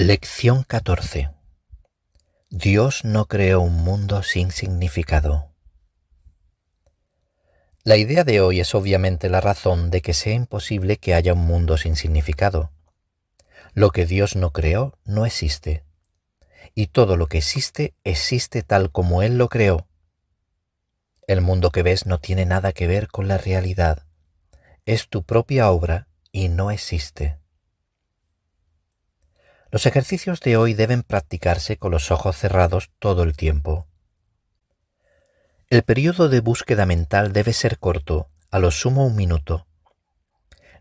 Lección 14. Dios no creó un mundo sin significado. La idea de hoy es obviamente la razón de que sea imposible que haya un mundo sin significado. Lo que Dios no creó no existe. Y todo lo que existe existe tal como Él lo creó. El mundo que ves no tiene nada que ver con la realidad. Es tu propia obra y no existe. Los ejercicios de hoy deben practicarse con los ojos cerrados todo el tiempo. El periodo de búsqueda mental debe ser corto, a lo sumo un minuto.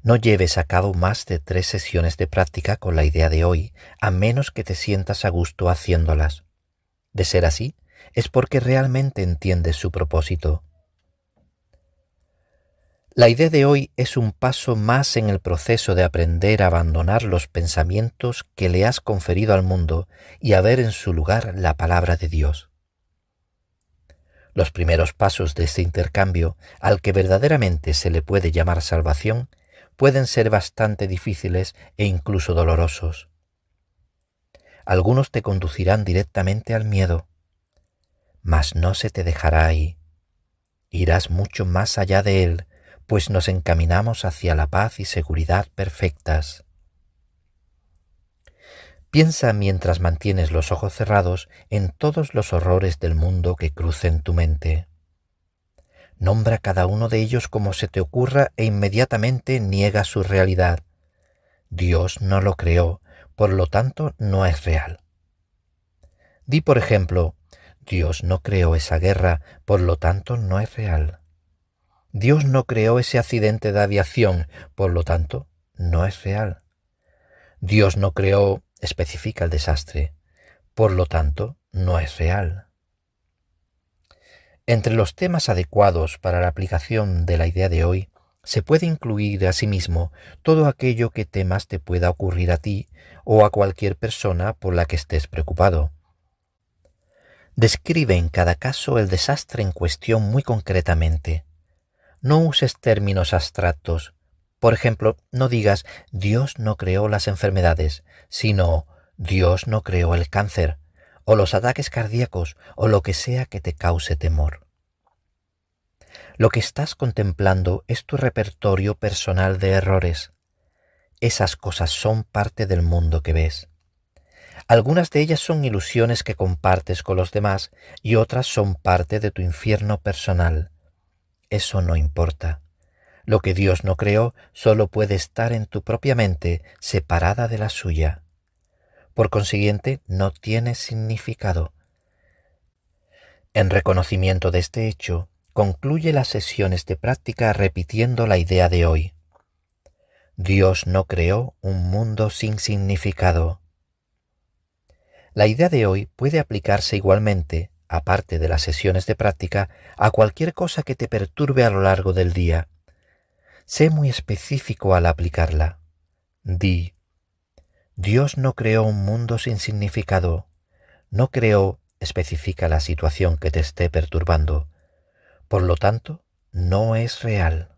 No lleves a cabo más de tres sesiones de práctica con la idea de hoy, a menos que te sientas a gusto haciéndolas. De ser así, es porque realmente entiendes su propósito la idea de hoy es un paso más en el proceso de aprender a abandonar los pensamientos que le has conferido al mundo y a ver en su lugar la palabra de Dios. Los primeros pasos de este intercambio, al que verdaderamente se le puede llamar salvación, pueden ser bastante difíciles e incluso dolorosos. Algunos te conducirán directamente al miedo, mas no se te dejará ahí. Irás mucho más allá de él pues nos encaminamos hacia la paz y seguridad perfectas. Piensa mientras mantienes los ojos cerrados en todos los horrores del mundo que crucen tu mente. Nombra cada uno de ellos como se te ocurra e inmediatamente niega su realidad. Dios no lo creó, por lo tanto no es real. Di, por ejemplo, Dios no creó esa guerra, por lo tanto no es real. Dios no creó ese accidente de aviación, por lo tanto, no es real. Dios no creó, especifica el desastre, por lo tanto, no es real. Entre los temas adecuados para la aplicación de la idea de hoy, se puede incluir sí mismo todo aquello que temas te pueda ocurrir a ti o a cualquier persona por la que estés preocupado. Describe en cada caso el desastre en cuestión muy concretamente no uses términos abstractos. Por ejemplo, no digas Dios no creó las enfermedades, sino Dios no creó el cáncer, o los ataques cardíacos, o lo que sea que te cause temor. Lo que estás contemplando es tu repertorio personal de errores. Esas cosas son parte del mundo que ves. Algunas de ellas son ilusiones que compartes con los demás y otras son parte de tu infierno personal eso no importa. Lo que Dios no creó solo puede estar en tu propia mente separada de la suya. Por consiguiente, no tiene significado. En reconocimiento de este hecho, concluye las sesiones de práctica repitiendo la idea de hoy. Dios no creó un mundo sin significado. La idea de hoy puede aplicarse igualmente aparte de las sesiones de práctica, a cualquier cosa que te perturbe a lo largo del día. Sé muy específico al aplicarla. Di, Dios no creó un mundo sin significado. No creó, especifica la situación que te esté perturbando. Por lo tanto, no es real.